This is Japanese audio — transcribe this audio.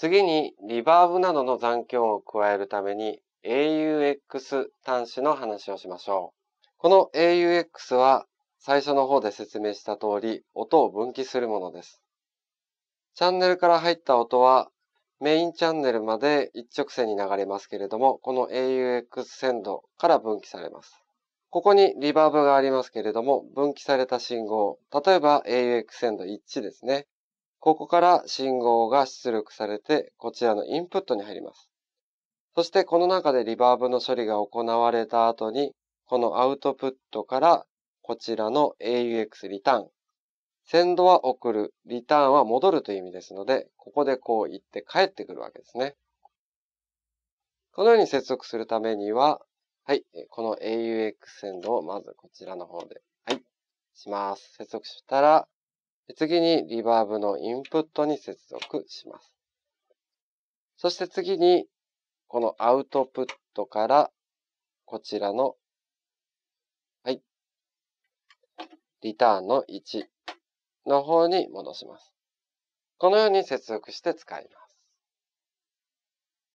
次にリバーブなどの残響を加えるために AUX 端子の話をしましょう。この AUX は最初の方で説明した通り音を分岐するものです。チャンネルから入った音はメインチャンネルまで一直線に流れますけれども、この AUX 線路から分岐されます。ここにリバーブがありますけれども、分岐された信号、例えば AUX 線路1ですね。ここから信号が出力されて、こちらのインプットに入ります。そしてこの中でリバーブの処理が行われた後に、このアウトプットからこちらの AUX リターン。センドは送る、リターンは戻るという意味ですので、ここでこう言って帰ってくるわけですね。このように接続するためには、はい、この AUX センドをまずこちらの方で、はい、します。接続したら、次にリバーブのインプットに接続します。そして次に、このアウトプットから、こちらの、はい、リターンの1の方に戻します。このように接続して使います。